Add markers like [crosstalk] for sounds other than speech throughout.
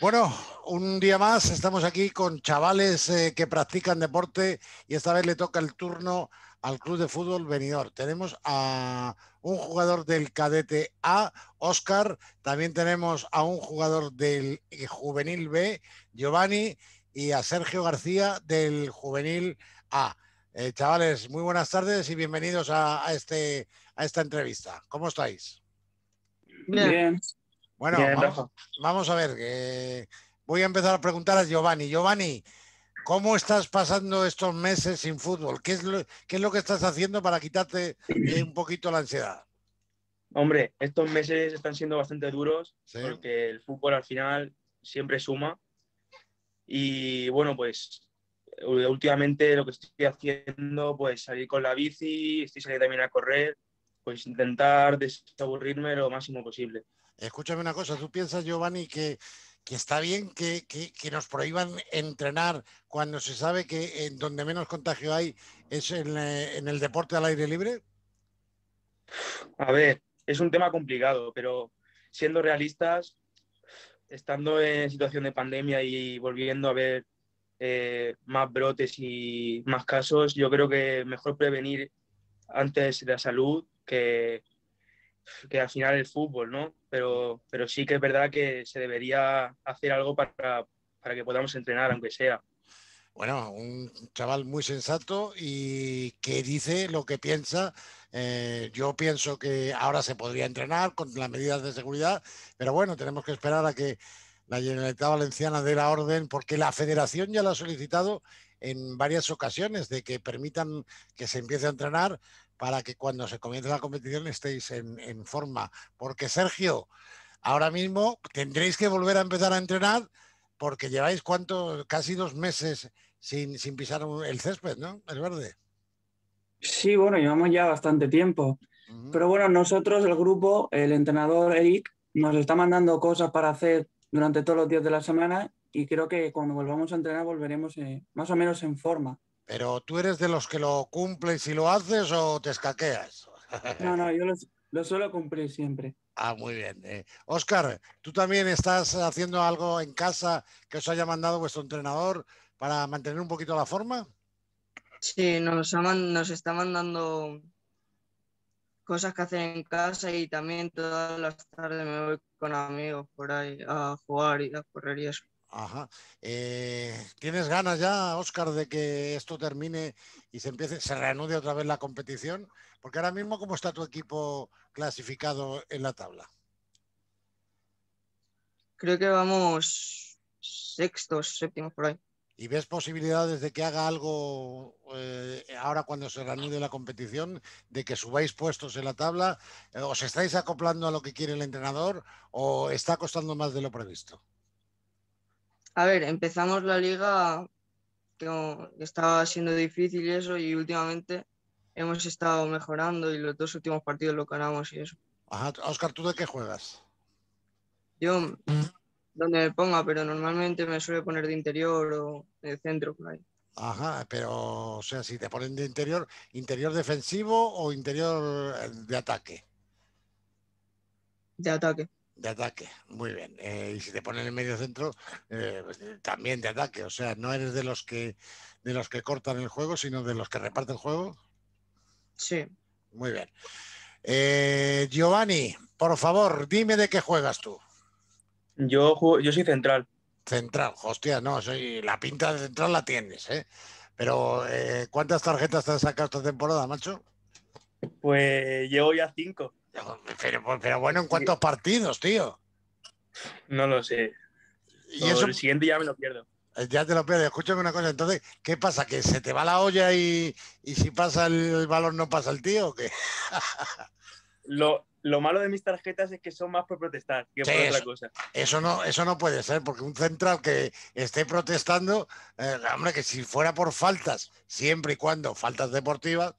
Bueno, un día más estamos aquí con chavales eh, que practican deporte y esta vez le toca el turno al Club de Fútbol Benidorm. Tenemos a un jugador del cadete A, Oscar, también tenemos a un jugador del eh, juvenil B, Giovanni, y a Sergio García del juvenil A. Eh, chavales, muy buenas tardes y bienvenidos a, este, a esta entrevista. ¿Cómo estáis? Bien. Bueno, vamos, a ver, voy a empezar a preguntar a Giovanni. Giovanni, ¿cómo estás pasando estos meses sin fútbol? ¿Qué es lo, que estás haciendo para quitarte eh, un poquito la ansiedad? Hombre, estos meses están siendo bastante duros porque el fútbol al final siempre suma. Y bueno, pues eh, últimamente lo que estoy haciendo, pues salir con la bici, estoy saliendo también a correr, pues intentar desaburrirme lo máximo posible. Escúchame una cosa, ¿tú piensas, Giovanni, que, está bien que, nos prohíban entrenar cuando se sabe que en donde menos contagio hay es eh, en, el deporte al aire libre? A ver, es un tema complicado, pero siendo realistas, estando en situación de pandemia y volviendo a ver eh, más brotes y más casos, yo creo que mejor prevenir antes la salud que, que al final el fútbol, ¿no? Pero, pero sí que es verdad que se debería hacer algo para, para que podamos entrenar, aunque sea. Bueno, un chaval muy sensato y que dice lo que piensa. Eh, yo pienso que ahora se podría entrenar con las medidas de seguridad, pero bueno, tenemos que esperar a que la Generalitat Valenciana de la orden, porque la federación ya la ha solicitado en varias ocasiones, de que permitan que se empiece a entrenar para que cuando se comience la competición estéis en, forma. Porque Sergio, ahora mismo tendréis que volver a empezar a entrenar porque lleváis cuánto, casi dos meses sin, pisar el césped, ¿no? El verde. Sí, bueno, llevamos ya bastante tiempo. Pero bueno, nosotros, el grupo, el entrenador Eric, nos está mandando cosas para hacer durante todos los días de la semana y creo que cuando volvamos a entrenar volveremos eh, más o menos en forma. Pero tú eres de los que lo cumples y lo haces o te escaqueas. [laughs] No, no, yo lo, lo suelo cumplir siempre. Ah, muy bien. Eh. Óscar Oscar, tú también estás haciendo algo en casa que os haya mandado vuestro entrenador para mantener un poquito la forma. Sí, nos, nos está mandando cosas que hacer en casa y también todas las tardes me voy con amigos por ahí a jugar y a correr y eso. Ajá. Eh, ¿Tienes ganas ya, Óscar, de que esto termine y se empiece, se reanude otra vez la competición? Porque ahora mismo, ¿cómo está tu equipo clasificado en la tabla? Creo que vamos sextos, séptimos por ahí. ¿Y ves posibilidades de que haga algo eh, ahora cuando se reanude la competición, de que subáis puestos en la tabla? Eh, ¿Os estáis acoplando a lo que quiere el entrenador o está costando más de lo previsto? A ver, empezamos la liga que estaba siendo difícil eso y últimamente hemos estado mejorando y los dos últimos partidos lo ganamos y eso. Ajá. Oscar, ¿tú de qué juegas? Yo donde me ponga, pero normalmente me suele poner de interior o de centro Ajá, pero o sea, si te ponen de interior, ¿interior defensivo o interior eh, de ataque? De ataque. De ataque, muy bien. Eh, y si te ponen en medio centro, eh, pues, también de ataque. O sea, no eres de los que de los que cortan el juego, sino de los que reparten el juego. Sí. Muy bien. Giovanni, por favor, dime de qué juegas tú. Yo, soy central. Central, hostia, no, soy, la pinta de central la tienes, ¿eh? Pero, eh, ¿cuántas tarjetas te has sacado esta temporada, macho? Pues llevo ya cinco. Pero, bueno, ¿en cuántos partidos, tío? No lo sé. ¿Y eso... El siguiente ya me lo pierdo. Eh, ya te lo pierdo. Escúchame una cosa. Entonces, ¿qué pasa? ¿Que se te va la olla y, si pasa el, el, balón no pasa el tío o qué? [laughs] lo, lo malo de mis tarjetas es que son más por protestar que por otra cosa. Eso no, eso no puede ser, porque un central que esté protestando, eh, hombre, que si fuera por faltas, siempre y cuando faltas deportivas,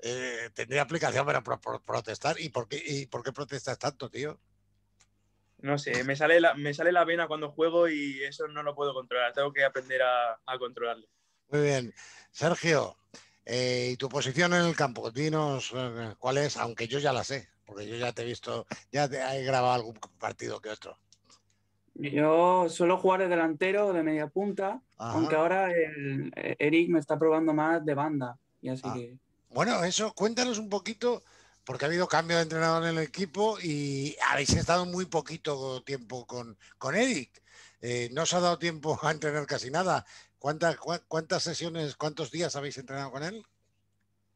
eh, tendría aplicación para protestar. ¿Y por, qué, ¿Y por qué protestas tanto, tío? No sé, me sale, la, me sale la vena cuando juego y eso no lo puedo controlar. Tengo que aprender a, controlarle. controlarlo. Muy bien. Sergio, eh, ¿y tu posición en el campo? Dinos cuál es, aunque yo ya la sé. Porque yo ya te he visto, ya he grabado algún partido que otro. Yo suelo jugar de delantero de media punta, aunque ahora eh, Eric me está probando más de banda. Y así ah. Bueno, eso, cuéntanos un poquito, porque ha habido cambio de entrenador en el equipo y habéis estado muy poquito tiempo con, con Eric. Eh, no os ha dado tiempo [laughs] a entrenar casi nada. ¿Cuántas sesiones, cuántos días habéis entrenado con él?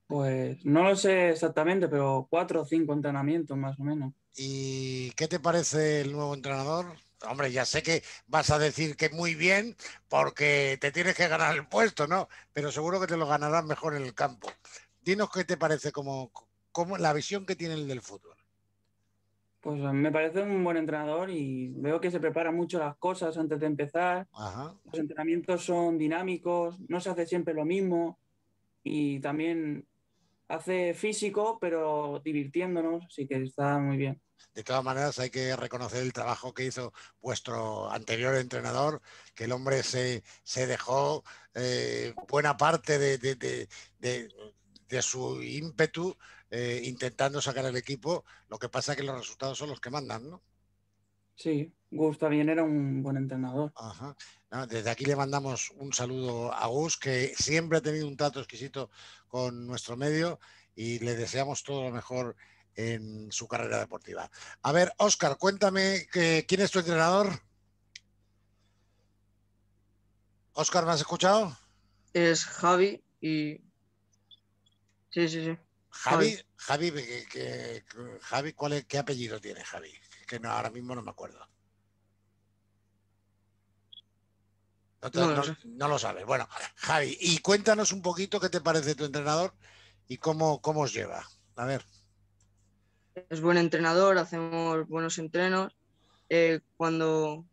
Pues no lo sé exactamente, pero cuatro o cinco entrenamientos más o menos. ¿Y qué te parece el nuevo entrenador? Hombre, ya sé que vas a decir que muy bien porque te tienes que ganar el puesto, ¿no? Pero seguro que te lo ganarás mejor en el campo. Dinos qué te parece como, como la visión que tiene el del fútbol. Pues me parece un buen entrenador y veo que se prepara mucho las cosas antes de empezar. Los entrenamientos son dinámicos, no se hace siempre lo mismo y también hace físico, pero divirtiéndonos, así que está muy bien. De todas maneras, hay que reconocer el trabajo que hizo vuestro anterior entrenador, que el hombre se, se dejó eh, buena parte de, su ímpetu eh, intentando sacar al equipo. Lo que pasa es que los resultados son los que mandan, ¿no? Sí, Gus era un buen entrenador. Ajá. Desde aquí le mandamos un saludo a Gus, que siempre ha tenido un trato exquisito con nuestro medio y le deseamos todo lo mejor en su carrera deportiva. A ver, Oscar, cuéntame quién es tu entrenador. Oscar, ¿me has escuchado? Es Javi y. Sí, sí, sí. Javi, Javi, ¿cuál es, ¿qué apellido tiene Javi? Que no, ahora mismo no me acuerdo. No, lo sabes. Bueno, Javi, y cuéntanos un poquito qué te parece tu entrenador y cómo, cómo os lleva. A ver. Es buen entrenador, hacemos buenos entrenos. Eh, cuando,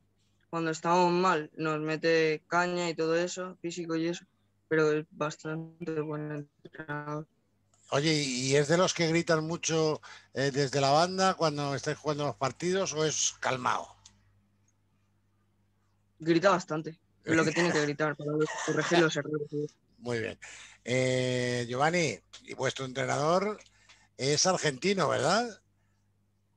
cuando estamos mal nos mete caña y todo eso, físico y eso, pero es bastante buen entrenador. Oye, ¿y es de los que gritan mucho eh, desde la banda cuando estáis jugando los partidos o es calmado? Grita bastante es lo que tiene que [laughs] gritar para corregir los errores. Muy bien. Eh, Giovanni, y vuestro entrenador es argentino, ¿verdad?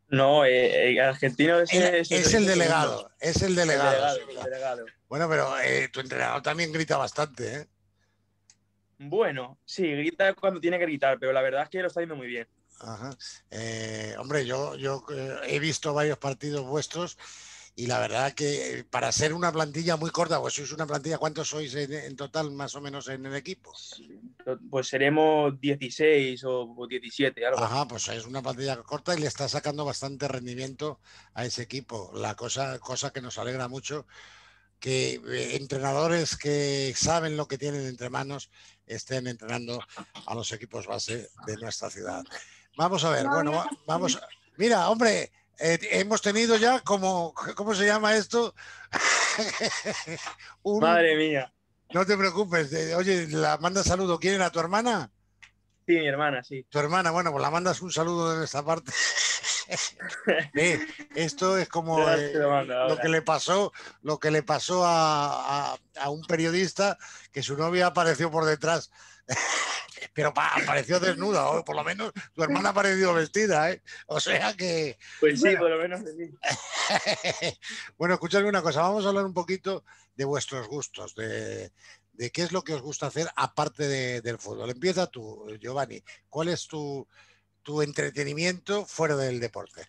No, eh, eh, argentino es, el, es, el, delegado, es el delegado. Bueno, pero tu entrenador también grita bastante, ¿eh? Bueno, sí, grita cuando tiene que gritar, pero la verdad es que lo está yendo muy bien. hombre, yo, yo he visto varios partidos vuestros y la verdad que eh, para ser una plantilla muy corta, pues sois una plantilla, ¿cuántos sois en, total más o menos en el equipo? Pues, pues seremos 16 o, 17, algo. Ajá, pues es una plantilla corta y le está sacando bastante rendimiento a ese equipo. La cosa, cosa que nos alegra mucho que eh, entrenadores que saben lo que tienen entre manos estén entrenando a los equipos base de nuestra ciudad. Vamos a ver, bueno, vamos, mira, hombre, eh, hemos tenido ya como, ¿cómo se llama esto? [laughs] Madre mía. No te preocupes. Oye, la manda saludo. ¿Quieren a tu hermana? Sí, mi hermana, sí. Tu hermana, bueno, pues la mandas un saludo de esta parte. [laughs] esto es como eh, lo que le pasó, lo que le pasó a, un periodista que su novia apareció por detrás. [laughs] pero apareció desnuda, o por lo menos tu hermana apareció vestida, ¿eh? O sea que. Pues sí, por lo menos mí. [laughs] bueno, escuchadme una cosa, vamos a hablar un poquito de vuestros gustos, de, de qué es lo que os gusta hacer aparte del fútbol. Empieza tú, eh, Giovanni. ¿Cuál es tu, entretenimiento fuera del deporte?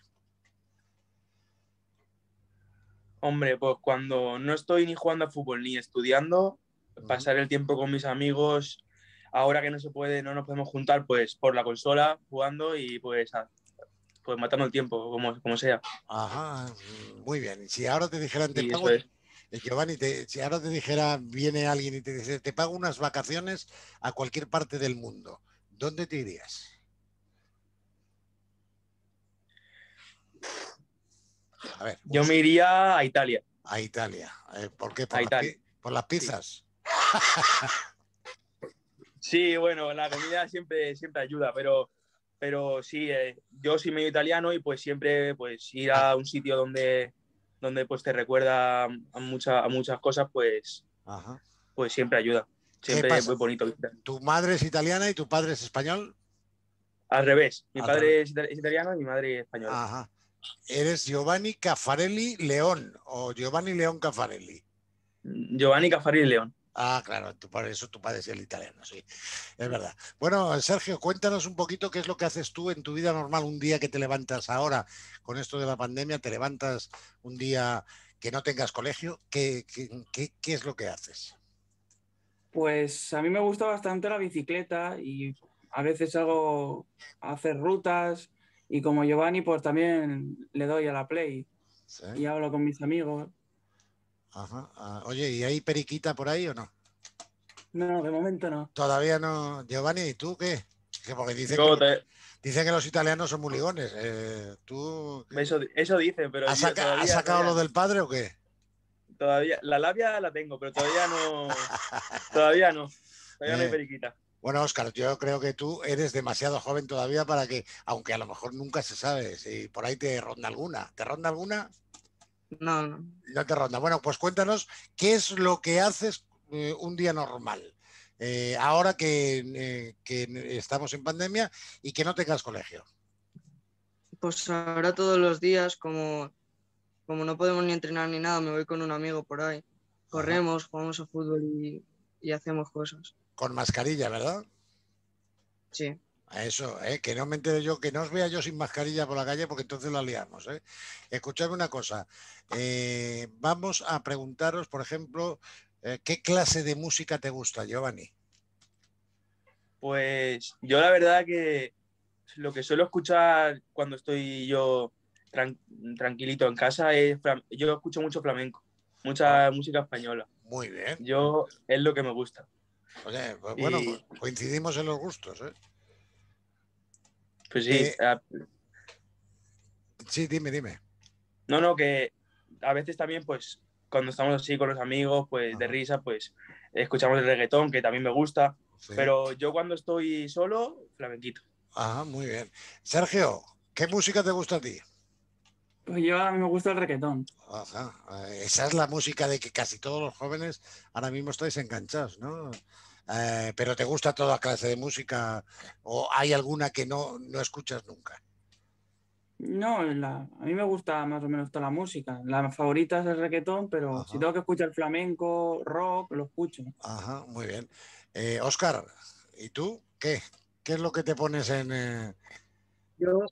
Hombre, pues cuando no estoy ni jugando a fútbol ni estudiando, pasar el tiempo con mis amigos, ahora que no se puede, no nos podemos juntar, pues por la consola jugando y pues, pues matando el tiempo, como, como sea. Ajá, mm, muy bien. Si ahora te dijeran, te, Giovanni, si ahora te dijera, viene alguien y te dice, te pago unas vacaciones a cualquier parte del mundo, ¿dónde te irías? A ver, Yo pues me iría a Italia. A Italia. Eh, ¿Por qué? Por, las, pizzas. [laughs] Sí. bueno, la comida siempre, siempre ayuda, pero, pero sí, eh, yo soy medio italiano y pues siempre pues ir a ah. un sitio donde donde pues te recuerda a, muchas cosas, pues, pues siempre ayuda. Siempre es muy bonito. ¿Tu madre es italiana y tu padre es español? Al revés. Mi padre es italiano y mi madre es española. ¿Eres Giovanni Caffarelli León o Giovanni León Caffarelli? Giovanni Caffarelli León. Ah, claro, por eso tu padre es el italiano, sí, es verdad. Bueno, Sergio, cuéntanos un poquito qué es lo que haces tú en tu vida normal, un día que te levantas ahora con esto de la pandemia, te levantas un día que no tengas colegio, ¿qué, qué, es lo que haces? Pues a mí me gusta bastante la bicicleta y a veces hago hacer rutas y como Giovanni, pues también le doy a la play y hablo con mis amigos. Ah, oye, ¿y hay periquita por ahí o no? No, de momento no. Todavía no. Giovanni, ¿y tú qué? porque dicen, que, los italianos son muligones eh, ¿tú... Eso, dicen, pero. ¿Has, sacado lo del padre o qué? Todavía. La labia la tengo, pero todavía no. todavía no. Todavía no hay eh, periquita. Bueno, Oscar, yo creo que tú eres demasiado joven todavía para que, aunque a lo mejor nunca se sabe, si por ahí te ronda alguna. ¿Te ronda alguna? No, no. Ya te ronda. Bueno, pues cuéntanos qué es lo que haces eh, un día normal. Eh, ahora eh, que, estamos en pandemia y que no tengas colegio. Pues ahora todos los días, como, como no podemos ni entrenar ni nada, me voy con un amigo por ahí. Corremos, jugamos a fútbol y, y hacemos cosas. Con mascarilla, ¿verdad? Sí. Eso, ¿eh? que no me entere yo, que no os vea yo sin mascarilla por la calle, porque entonces la liamos. ¿eh? Escuchadme una cosa. Eh, vamos a preguntaros, por ejemplo, eh, ¿qué clase de música te gusta, Giovanni? Pues yo la verdad que lo que suelo escuchar cuando estoy yo tranquilito en casa es yo escucho mucho flamenco, mucha ah. música española. Muy bien. Yo es lo que me gusta. Oye, pues, bueno, pues coincidimos en los gustos, ¿eh? Pues sí. Eh, ah, sí, dime, dime. No, no, que a veces también, pues, cuando estamos así con los amigos, pues, de risa, pues, escuchamos el reggaetón, que también me gusta. Pero yo cuando estoy solo, flamenquito. Ajá, muy bien. Sergio, ¿qué música te gusta a ti? Pues yo a mí me gusta el reggaetón. Ajá. Eh, esa es la música de que casi todos los jóvenes ahora mismo estáis enganchados, ¿no? Eh, pero ¿te gusta toda clase de música o hay alguna que no, escuchas nunca? No, a mí me gusta más o menos toda la música. La favorita es el reggaetón, pero si tengo que escuchar flamenco, rock, lo escucho. Ajá, muy bien. Oscar, eh, ¿y tú qué? ¿Qué es lo que te pones en...? Eh? Yo,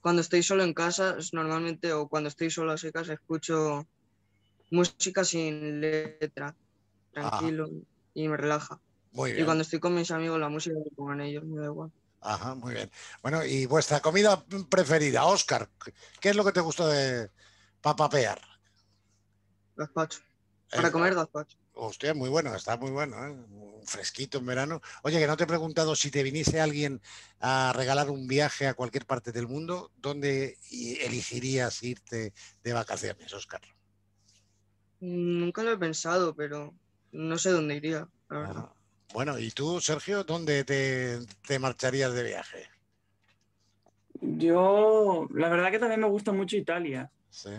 cuando estoy solo en casa, normalmente, o cuando estoy solo en casa, escucho música sin letra, tranquilo y me relaja. Y cuando estoy con mis amigos, la música que pongan ellos, me da igual. Ajá, muy bien. Bueno, y vuestra comida preferida, Oscar, ¿qué es lo que te gusta de papapear? Gazpacho. Eh, Para comer ah, gazpacho. Hostia, muy bueno, está muy bueno, ¿eh? fresquito en verano. Oye, que no te he preguntado si te viniese alguien a regalar un viaje a cualquier parte del mundo, ¿dónde elegirías irte de vacaciones, Oscar? Mm, nunca lo he pensado, pero no sé dónde iría, Bueno. ¿y tú, Sergio, dónde te, marcharías de viaje? Yo, la verdad que también me gusta mucho Italia. Sí.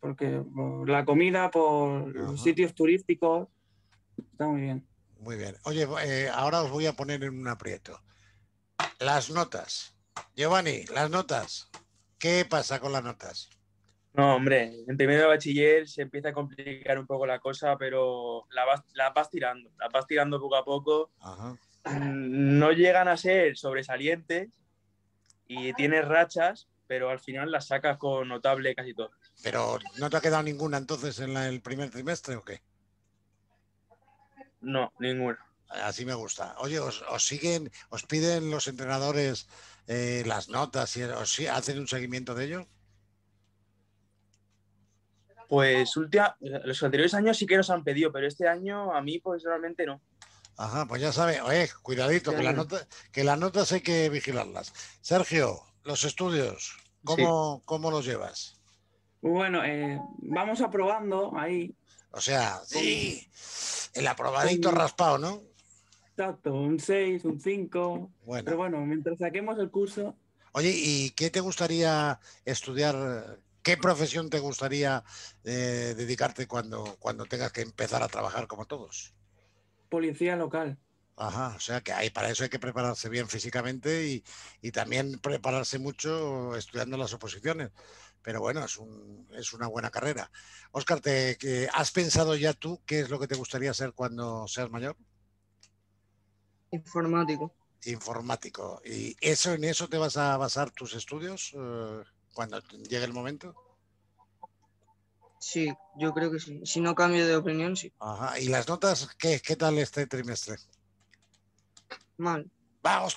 porque la comida, por los sitios turísticos, está muy bien. Muy bien. Oye, eh, ahora os voy a poner en un aprieto. Las notas. Giovanni, las notas. ¿Qué pasa con las notas? No, hombre, en primer de bachiller se empieza a complicar un poco la cosa, pero la vas, la vas tirando, la vas tirando poco a poco. Mm, no llegan a ser sobresalientes y tienes rachas, pero al final las sacas con notable casi todo. Pero no te ha quedado ninguna entonces en el primer trimestre o qué? No, ninguna. Así me gusta. Oye, os, siguen, os piden los entrenadores eh, las notas y hacen un seguimiento de ello. Pues los anteriores años sí que nos han pedido, pero este año a mí pues realmente no. Ajá, pues ya sabes, oye, cuidadito, que, las notas, hay que vigilarlas. Sergio, los estudios, ¿cómo, ¿cómo los llevas? Bueno, eh, vamos aprobando ahí. O sea, sí, el aprobadito raspado, ¿no? Exacto, un 6, un 5. Pero bueno, mientras saquemos el curso. Oye, ¿y qué te gustaría estudiar ¿Qué profesión te gustaría eh, dedicarte cuando, cuando tengas que empezar a trabajar como todos? Policía local. Ajá, o sea que hay, para eso hay que prepararse bien físicamente y, también prepararse mucho estudiando las oposiciones. Pero bueno, es, un, es una buena carrera. Oscar, ¿te, ¿has pensado ya tú qué es lo que te gustaría ser cuando seas mayor? Informático. Informático. ¿Y eso en eso te vas a basar tus estudios? Eh? cuando llegue el momento. Sí, yo creo que sí. Si no cambio de opinión, sí. ¿Y las notas qué, qué tal este trimestre? Mal. Vamos,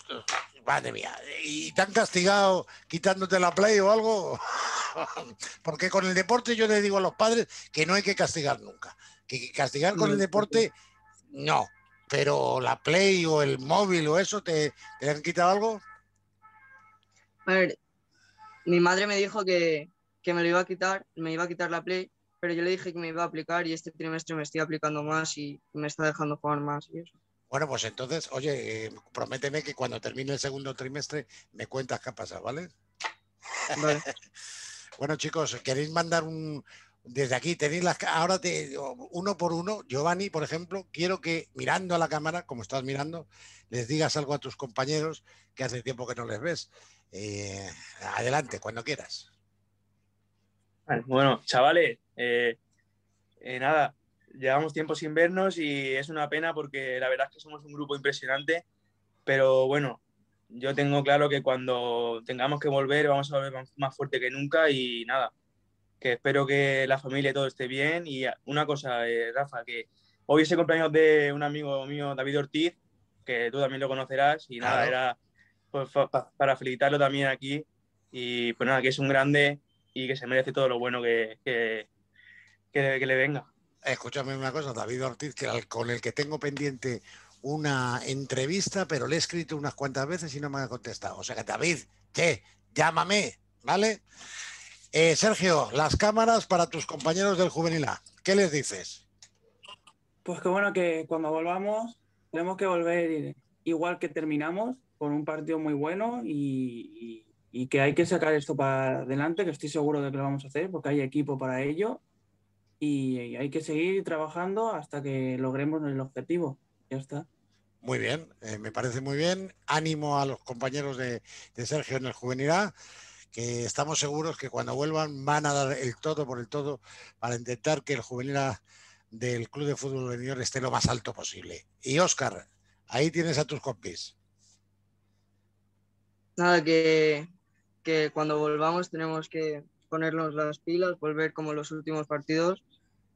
madre mía. ¿Y te han castigado quitándote la play o algo? [laughs] Porque con el deporte yo le digo a los padres que no hay que castigar nunca. Que castigar con el mm, deporte, no. Pero la play o el móvil o eso, ¿te, te han quitado algo? A ver, mi madre me dijo que, me lo iba a quitar, me iba a quitar la Play, pero yo le dije que me iba a aplicar y este trimestre me estoy aplicando más y me está dejando jugar más Bueno, pues entonces, oye, eh, prométeme que cuando termine el segundo trimestre me cuentas qué ha pasado, vale. [laughs] bueno, chicos, ¿queréis mandar un, desde aquí tenéis las ahora te uno por uno Giovanni por ejemplo quiero que mirando a la cámara como estás mirando les digas algo a tus compañeros que hace tiempo que no les ves eh, adelante cuando quieras bueno chavales eh, eh, nada llevamos tiempo sin vernos y es una pena porque la verdad es que somos un grupo impresionante pero bueno yo tengo claro que cuando tengamos que volver vamos a volver más fuerte que nunca y nada que espero que la familia y todo esté bien. Y una cosa, eh, Rafa, que hoy es el cumpleaños de un amigo mío, David Ortiz, que tú también lo conocerás, y nada, era pues, para felicitarlo también aquí. Y pues nada, que es un grande y que se merece todo lo bueno que, que, le venga. Escúchame una cosa, David Ortiz, que con el que tengo pendiente una entrevista, pero le he escrito unas cuantas veces y no me ha contestado. O sea que David, che, llámame, ¿vale? Eh, Sergio, las cámaras para tus compañeros del Juvenil A. ¿Qué les dices? Pues que bueno, que cuando volvamos tenemos que volver igual que terminamos, con un partido muy bueno y, que hay que sacar esto para adelante, que estoy seguro de que lo vamos a hacer porque hay equipo para ello y hay que seguir trabajando hasta que logremos el objetivo. Ya está. Muy bien, eh, me parece muy bien. Ánimo a los compañeros de, de Sergio en el Juvenil A que estamos seguros que cuando vuelvan van a dar el todo por el todo para intentar que el juvenil del Club de Fútbol Benidorm esté lo más alto posible. Y Óscar, ahí tienes a tus compis. Nada, que, cuando volvamos tenemos que ponernos las pilas, volver como los últimos partidos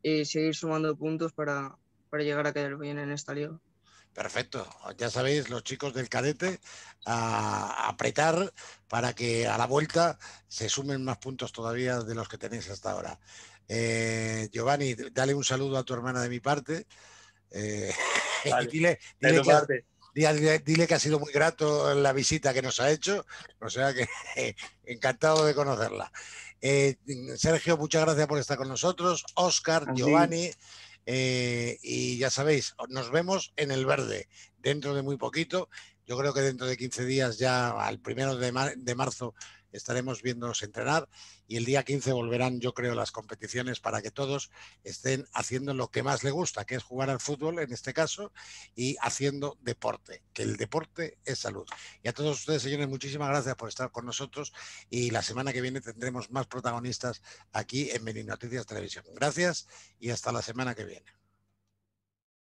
y seguir sumando puntos para, para llegar a quedar bien en esta liga. Perfecto. Ya sabéis, los chicos del cadete, a apretar para que a la vuelta se sumen más puntos todavía de los que tenéis hasta ahora. Eh, Giovanni, dale un saludo a tu hermana de mi parte. dile, que ha, sido muy grato la visita que nos ha hecho. O sea que [laughs] encantado de conocerla. Eh, Sergio, muchas gracias por estar con nosotros. Oscar, Giovanni. Eh, y ya sabéis, nos vemos en el verde dentro de muy poquito. Yo creo que dentro de 15 días, ya al primero de marzo, estaremos viéndonos entrenar y el día 15 volverán, yo creo, las competiciones para que todos estén haciendo lo que más les gusta, que es jugar al fútbol en este caso y haciendo deporte, que el deporte es salud. Y a todos ustedes, señores, muchísimas gracias por estar con nosotros y la semana que viene tendremos más protagonistas aquí en Noticias Televisión. Gracias y hasta la semana que viene.